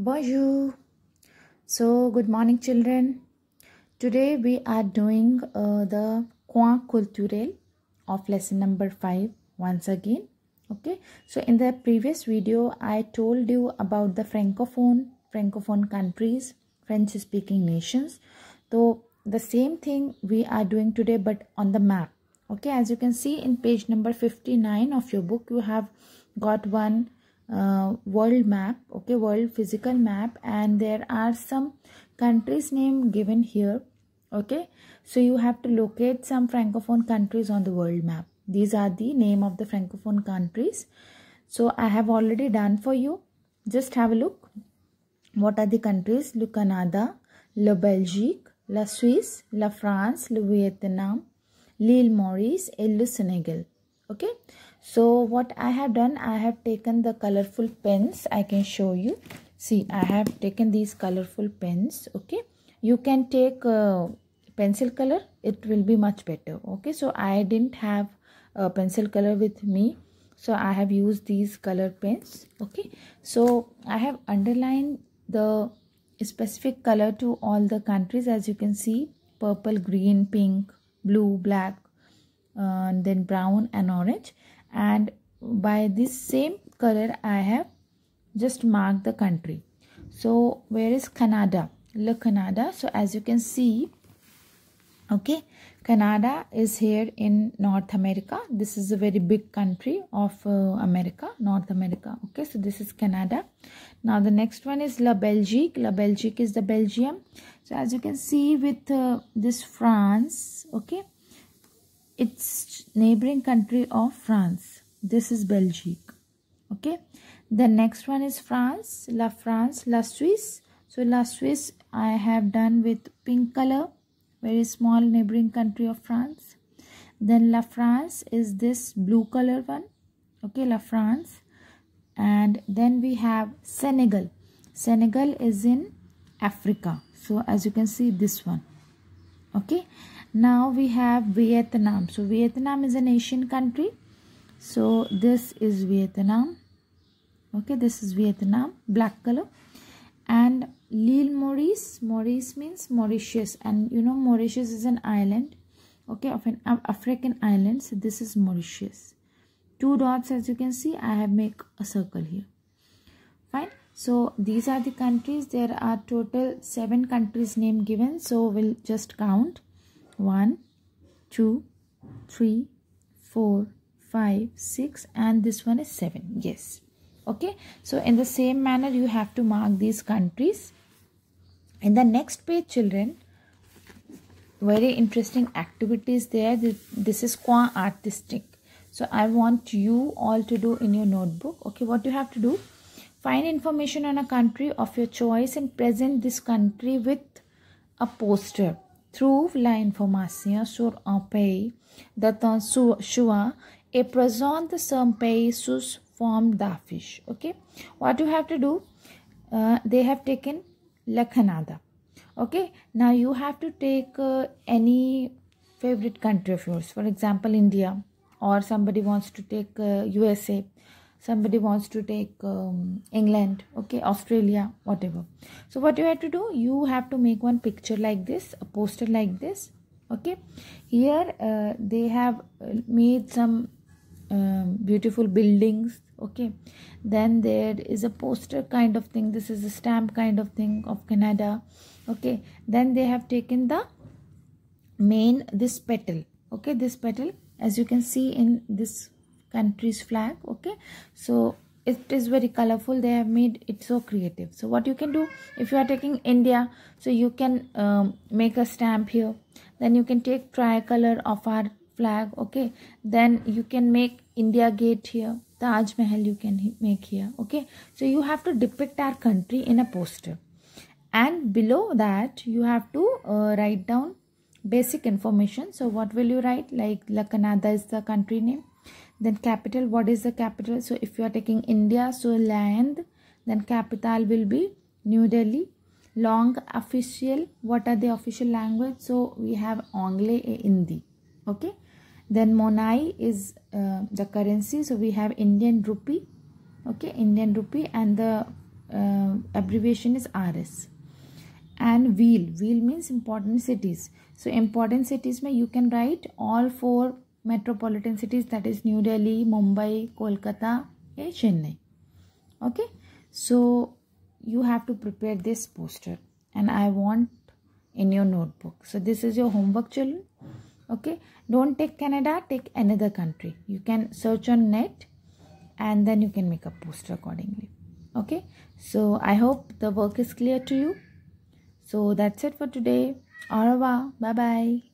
Bonjour. So, good morning, children. Today we are doing uh, the Coin Culturel of lesson number 5 once again. Okay. So, in the previous video, I told you about the Francophone, Francophone countries, French speaking nations. So, the same thing we are doing today, but on the map. Okay. As you can see in page number 59 of your book, you have got one uh, world map okay world physical map and there are some countries name given here okay so you have to locate some francophone countries on the world map these are the name of the francophone countries so i have already done for you just have a look what are the countries le canada le belgique la suisse la france le vietnam l'île maurice et le sénégal okay so what i have done i have taken the colorful pens i can show you see i have taken these colorful pens okay you can take a uh, pencil color it will be much better okay so i didn't have a pencil color with me so i have used these color pens okay so i have underlined the specific color to all the countries as you can see purple green pink blue black uh, and then brown and orange and by this same color I have just marked the country so where is Canada Le Canada so as you can see okay Canada is here in North America this is a very big country of uh, America North America okay so this is Canada now the next one is La Belgique La Belgique is the Belgium so as you can see with uh, this France okay its neighboring country of France. This is Belgique. Okay. The next one is France. La France. La Suisse. So La Suisse I have done with pink color. Very small neighboring country of France. Then La France is this blue color one. Okay. La France. And then we have Senegal. Senegal is in Africa. So as you can see this one okay now we have Vietnam so Vietnam is an Asian country so this is Vietnam okay this is Vietnam black color and Lille Maurice Maurice means Mauritius and you know Mauritius is an island okay of an African island so this is Mauritius two dots as you can see I have make a circle here fine so these are the countries there are total seven countries name given so we'll just count one two three four five six and this one is seven yes okay so in the same manner you have to mark these countries in the next page children very interesting activities there this is qua artistic so i want you all to do in your notebook okay what you have to do Find information on a country of your choice and present this country with a poster. Trouve la information sur un pays datant choix et présente some pays sous form d'affiche. Okay. What you have to do? Uh, they have taken Lakhanada. Okay. Now you have to take uh, any favorite country of yours. For example, India or somebody wants to take uh, USA somebody wants to take um, england okay australia whatever so what you have to do you have to make one picture like this a poster like this okay here uh, they have uh, made some um, beautiful buildings okay then there is a poster kind of thing this is a stamp kind of thing of canada okay then they have taken the main this petal okay this petal as you can see in this country's flag okay so it is very colorful they have made it so creative so what you can do if you are taking india so you can um, make a stamp here then you can take tricolor of our flag okay then you can make india gate here taj mahal you can make here okay so you have to depict our country in a poster and below that you have to uh, write down basic information so what will you write like lakanada is the country name then capital what is the capital so if you are taking india so land then capital will be new delhi long official what are the official language so we have anglais and hindi okay then monai is uh, the currency so we have indian rupee okay indian rupee and the uh, abbreviation is rs and wheel wheel means important cities so important cities may you can write all four metropolitan cities that is New Delhi, Mumbai, Kolkata, and Chennai. Okay, so you have to prepare this poster and I want in your notebook. So this is your homework children. Okay, don't take Canada, take another country. You can search on net and then you can make a poster accordingly. Okay, so I hope the work is clear to you. So that's it for today. Au revoir. Bye bye.